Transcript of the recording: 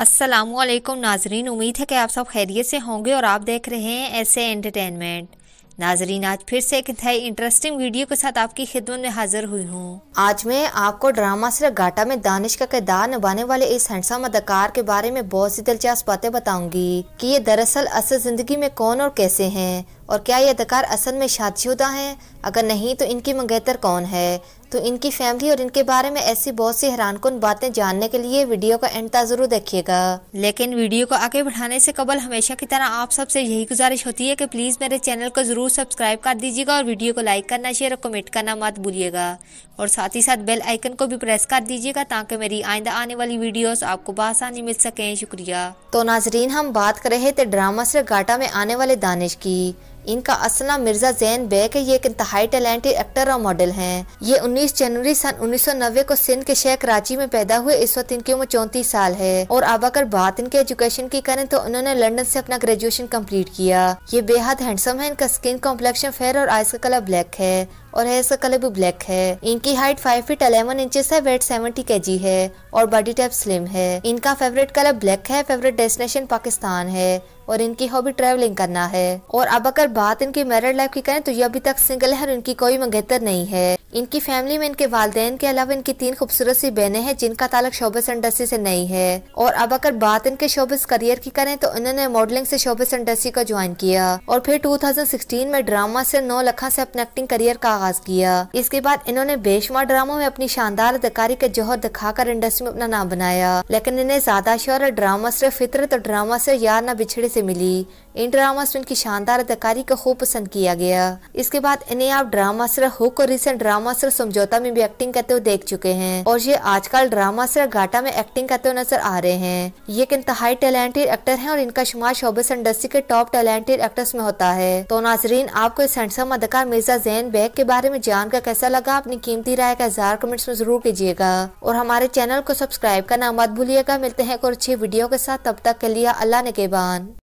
असलम नाजरीन उम्मीद है कि आप सब खैरियत से होंगे और आप देख रहे हैं ऐसे एंटरटेनमेंट नाजरीन आज फिर से एक नई इंटरेस्टिंग वीडियो के साथ आपकी खिदमत में हाजिर हुई हूँ आज मैं आपको ड्रामा सिर्फ घाटा में दानिश का किरदार निभाने वाले इस हैंडसम अदाकार के बारे में बहुत सी दिलचस्प बातें बताऊंगी कि ये दरअसल असल जिंदगी में कौन और कैसे हैं और क्या ये अदाकार असल में शादीशुदा हैं अगर नहीं तो इनकी मंगेतर कौन है तो इनकी फैमिली और इनके बारे में ऐसी बहुत सी हैरानकुन बातें जानने के लिए वीडियो का एंड तक जरूर देखिएगा लेकिन वीडियो को आगे बढ़ाने से कबल हमेशा की तरह आप सबसे यही गुजारिश होती है कि प्लीज़ मेरे चैनल को ज़रूर सब्सक्राइब कर दीजिएगा और वीडियो को लाइक करना शेयर और कमेंट करना मत भूलिएगा और साथ ही साथ बेल आइकन को भी प्रेस कर दीजिएगा ताकि मेरी आइंदा आने वाली वीडियो आपको बासानी मिल सके शुक्रिया तो नाजरीन हम बात कर रहे थे ड्रामा से घाटा में आने वाले दानिश की इनका असला मिर्जा जैन बेग है ये एक इंतहाई टैलेंटेड एक्टर और मॉडल हैं ये 19 जनवरी सन 1990 को सिंध के शेख कराची में पैदा हुए इस वक्त इनकी उम्र चौंतीस साल है और अब अगर बात इनके एजुकेशन की करें तो उन्होंने लंदन से अपना ग्रेजुएशन कंप्लीट किया ये बेहद हैंडसम है इनका स्किन कॉम्प्लेक्शन फेयर और आइस का कलर ब्लैक है और हेयर का कलर भी ब्लैक है इनकी height five feet eleven inches है वेट सेवेंटी के जी है और बॉडी टाइप स्लिम है इनका फेवरेट कलर ब्लैक है फेवरेट डेस्टिनेशन पाकिस्तान है और इनकी हॉबी ट्रेवलिंग करना है और अब अगर बात इनकी मैरिड लाइफ की करें तो ये अभी तक सिंगल है और इनकी कोई मंगेतर नहीं है इनकी फैमिली में इनके वाले के अलावा इनकी तीन खूबसूरत सी बहनें हैं जिनका ताल्लुक शोबिस इंडस्ट्री से नहीं है और अब अगर बात इनके शोबिस करियर की करें तो इन्होंने मॉडलिंग से शोबस इंडस्ट्री को ज्वाइन किया और फिर 2016 में ड्रामा से नौ लखा से अपने एक्टिंग करियर का आगाज किया इसके बाद इन्होंने बेशुमार ड्रामो में अपनी शानदार अदाकारी के जोहर दिखाकर इंडस्ट्री में अपना नाम बनाया लेकिन इन्हें ज्यादा शोर ड्रामा से फितरत और ड्रामा से यार ना बिछड़े से से मिली इन ड्रामा में उनकी शानदार अदाकारी का खूब पसंद किया गया इसके बाद इन्हें आप ड्रामा सर हुक और रिसेंट ड्रामा सर समझौता में भी एक्टिंग करते हुए देख चुके हैं और ये आजकल ड्रामा सर घाटा में एक्टिंग करते हुए नजर आ रहे हैं ये एक इंतहाई टैलेंटेड एक्टर है और इनका शुमार शोबिस इंडस्ट्री के टॉप टैलेंटेड एक्टर्स में होता है तो नाजरीन आपको इस हैंडसम अदाकार मिर्जा जैन बैग के बारे में जानकर कैसा लगा अपनी कीमती राय का इजहार कमेंट्स में जरूर कीजिएगा और हमारे चैनल को सब्सक्राइब करना मत भूलिएगा मिलते हैं और अच्छी वीडियो के साथ तब तक के लिए अल्लाह नकेबान